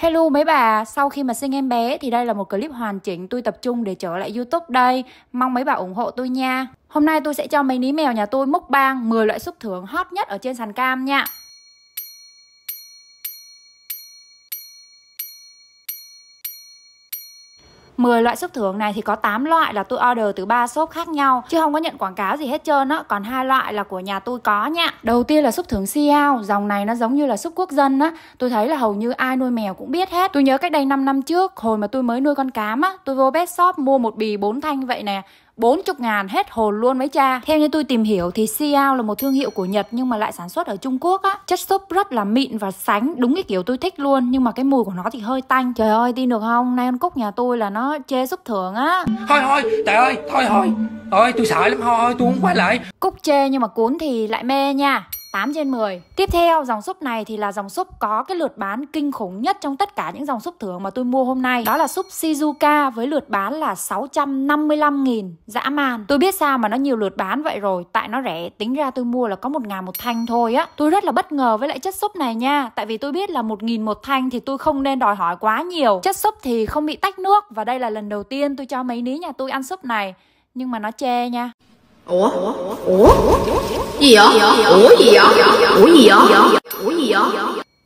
Hello mấy bà, sau khi mà sinh em bé thì đây là một clip hoàn chỉnh tôi tập trung để trở lại YouTube đây. Mong mấy bà ủng hộ tôi nha. Hôm nay tôi sẽ cho mấy ní mèo nhà tôi múc bang 10 loại xúc thưởng hot nhất ở trên sàn cam nha. 10 loại xúc thưởng này thì có 8 loại là tôi order từ ba shop khác nhau chứ không có nhận quảng cáo gì hết trơn á, còn hai loại là của nhà tôi có nha. Đầu tiên là xúc thưởng Xiao, dòng này nó giống như là xúc quốc dân á, tôi thấy là hầu như ai nuôi mèo cũng biết hết. Tôi nhớ cách đây 5 năm trước, hồi mà tôi mới nuôi con cám á, tôi vô pet shop mua một bì bốn thanh vậy nè, 40 ngàn hết hồn luôn mấy cha Theo như tôi tìm hiểu thì Xiao là một thương hiệu của Nhật nhưng mà lại sản xuất ở Trung Quốc á Chất súp rất là mịn và sánh đúng cái kiểu tôi thích luôn nhưng mà cái mùi của nó thì hơi tanh Trời ơi tin được không nay ăn Cúc nhà tôi là nó chê súp thưởng á Thôi thôi trời ơi thôi thôi thôi tôi sợ lắm thôi tôi không quay lại Cúc chê nhưng mà cuốn thì lại mê nha 8 trên 10. Tiếp theo dòng súp này thì là dòng súp có cái lượt bán kinh khủng nhất trong tất cả những dòng súp thưởng mà tôi mua hôm nay. Đó là súp Shizuka với lượt bán là 655 nghìn dã man. Tôi biết sao mà nó nhiều lượt bán vậy rồi, tại nó rẻ, tính ra tôi mua là có 1 ngàn một thanh thôi á. Tôi rất là bất ngờ với lại chất súp này nha, tại vì tôi biết là 1 nghìn một thanh thì tôi không nên đòi hỏi quá nhiều. Chất súp thì không bị tách nước và đây là lần đầu tiên tôi cho mấy ní nhà tôi ăn súp này, nhưng mà nó chê nha. Ủa? Ủa? Gì vậy? Ủa gì vậy? Ủa gì vậy? Ủa gì vậy?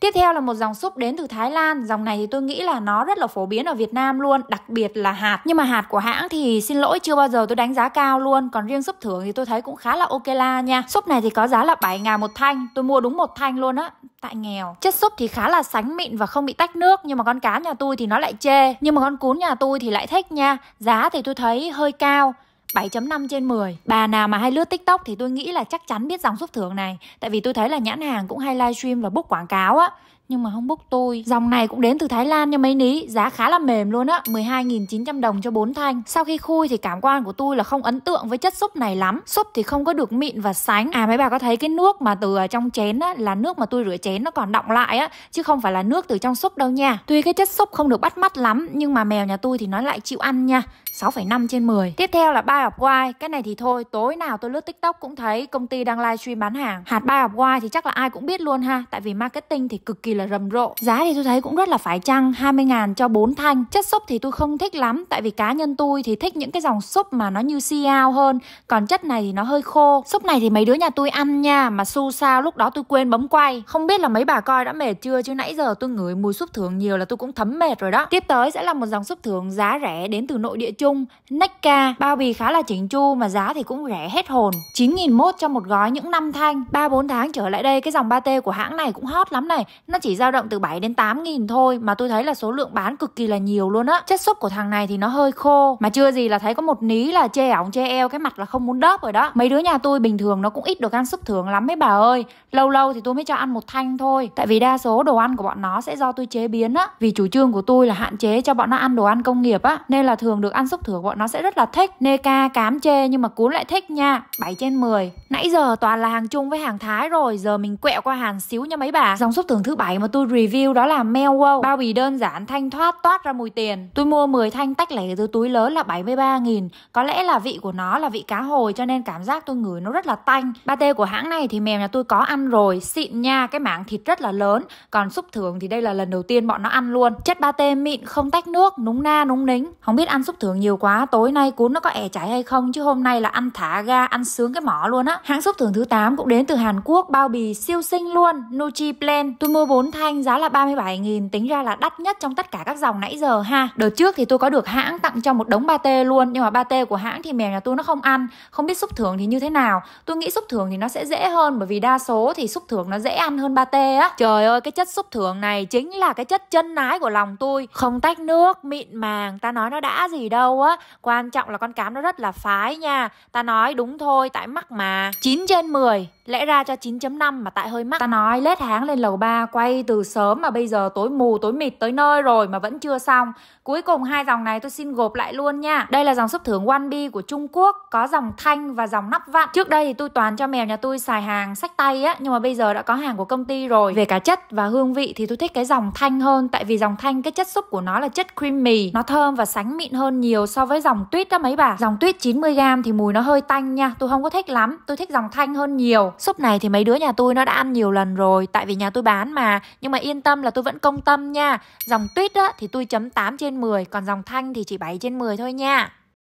Tiếp theo là một dòng súp đến từ Thái Lan Dòng này thì tôi nghĩ là nó rất là phổ biến ở Việt Nam luôn Đặc biệt là hạt Nhưng mà hạt của hãng thì xin lỗi chưa bao giờ tôi đánh giá cao luôn Còn riêng súp thưởng thì tôi thấy cũng khá là ok la nha Súp này thì có giá là 7 ngàn một thanh Tôi mua đúng một thanh luôn á Tại nghèo Chất súp thì khá là sánh mịn và không bị tách nước Nhưng mà con cá nhà tôi thì nó lại chê Nhưng mà con cún nhà tôi thì lại thích nha Giá thì tôi thấy hơi cao 7.5 trên 10 Bà nào mà hay lướt tiktok thì tôi nghĩ là chắc chắn biết dòng xúc thưởng này Tại vì tôi thấy là nhãn hàng cũng hay livestream và book quảng cáo á nhưng mà không book tôi Dòng này cũng đến từ Thái Lan nha mấy ní Giá khá là mềm luôn á 12.900 đồng cho 4 thanh Sau khi khui thì cảm quan của tôi là không ấn tượng với chất súp này lắm Súp thì không có được mịn và sánh À mấy bà có thấy cái nước mà từ à, trong chén á Là nước mà tôi rửa chén nó còn đọng lại á Chứ không phải là nước từ trong súp đâu nha Tuy cái chất súp không được bắt mắt lắm Nhưng mà mèo nhà tôi thì nó lại chịu ăn nha 6,5 trên 10 Tiếp theo là Buy of Wine Cái này thì thôi Tối nào tôi lướt tiktok cũng thấy công ty đang livestream bán hàng Hạt Buy of Wine thì chắc là ai cũng biết luôn ha Tại vì marketing thì cực kỳ là rầm rộ Giá thì tôi thấy cũng rất là phải chăng 20 ngàn cho 4 thanh Chất xốp thì tôi không thích lắm Tại vì cá nhân tôi thì thích những cái dòng xốp mà nó như siao hơn Còn chất này thì nó hơi khô Xốp này thì mấy đứa nhà tôi ăn nha Mà su sao lúc đó tôi quên bấm quay Không biết là mấy bà coi đã mệt chưa Chứ nãy giờ tôi ngửi mùi xốp thường nhiều là tôi cũng thấm mệt rồi đó Tiếp tới sẽ là một dòng xốp thường giá rẻ đến từ nội địa chung Necca Bao bì khá là chỉnh chu mà giá thì cũng rẻ hết hồn 9.001 cho một gói những năm thanh 3-4 tháng trở lại đây cái dòng t của hãng này cũng hot lắm này Nó chỉ dao động từ 7 đến 8 nghìn thôi mà tôi thấy là số lượng bán cực kỳ là nhiều luôn á chất xúc của thằng này thì nó hơi khô mà chưa gì là thấy có một ní là che ỏng che eo cái mặt là không muốn đớp rồi đó mấy đứa nhà tôi bình thường nó cũng ít được ăn xúc thường lắm mấy bà ơi lâu lâu thì tôi mới cho ăn một thanh thôi tại vì đa số đồ ăn của bọn nó sẽ do tôi chế biến á vì chủ trương của tôi là hạn chế cho bọn nó ăn đồ ăn công nghiệp á nên là thường được ăn xúc thường bọn nó sẽ rất là thích nê ca cám chê nhưng mà cuốn lại thích nha 7 trên 10 nãy giờ toàn là hàng chung với hàng thái rồi giờ mình quẹo qua hàng xíu nha mấy bà dòng xúc thường thứ bảy máy mà tôi review đó là Melwow Bao bì đơn giản thanh thoát toát ra mùi tiền Tôi mua 10 thanh tách lẻ từ túi lớn là 73 nghìn Có lẽ là vị của nó là vị cá hồi cho nên cảm giác tôi ngửi nó rất là tanh Ba tê của hãng này thì mèo nhà tôi có ăn rồi Xịn nha, cái mảng thịt rất là lớn Còn xúc thường thì đây là lần đầu tiên bọn nó ăn luôn Chất ba tê mịn không tách nước, núng na núng nính Không biết ăn xúc thường nhiều quá Tối nay cuốn nó có ẻ chảy hay không Chứ hôm nay là ăn thả ga, ăn sướng cái mỏ luôn á Hãng xúc thường thứ 8 cũng đến từ Hàn Quốc Bao bì siêu xinh luôn Nuchi Plan Tôi mua 4 4 thanh giá là 37.000 tính ra là đắt nhất trong tất cả các dòng nãy giờ ha. Đợt trước thì tôi có được hãng tặng cho một đống ba pate luôn nhưng mà ba pate của hãng thì mèo nhà tôi nó không ăn, không biết xúc thường thì như thế nào. Tôi nghĩ xúc thường thì nó sẽ dễ hơn bởi vì đa số thì xúc thường nó dễ ăn hơn ba pate á. Trời ơi cái chất xúc thường này chính là cái chất chân nái của lòng tôi, không tách nước, mịn màng, ta nói nó đã gì đâu á. Quan trọng là con cám nó rất là phái nha. Ta nói đúng thôi tại mắc mà. 9 trên 10 Lẽ ra cho 9.5 mà tại hơi mắc Ta nói lết tháng lên lầu 3 Quay từ sớm mà bây giờ tối mù tối mịt tới nơi rồi Mà vẫn chưa xong Cuối cùng hai dòng này tôi xin gộp lại luôn nha Đây là dòng sấp thưởng One Bi của Trung Quốc Có dòng thanh và dòng nắp vặn Trước đây thì tôi toàn cho mèo nhà tôi xài hàng sách tay á Nhưng mà bây giờ đã có hàng của công ty rồi Về cả chất và hương vị thì tôi thích cái dòng thanh hơn Tại vì dòng thanh cái chất súp của nó là chất creamy Nó thơm và sánh mịn hơn nhiều so với dòng tuyết đó mấy bà Dòng tuyết 90g thì mùi nó hơi tanh nha Tôi không có thích lắm Tôi thích dòng thanh hơn nhiều Súp này thì mấy đứa nhà tôi nó đã ăn nhiều lần rồi Tại vì nhà tôi bán mà Nhưng mà yên tâm là tôi vẫn công tâm nha Dòng tuyết á, thì tôi chấm 8 trên 10 Còn dòng thanh thì chỉ 7 trên 10 thôi nha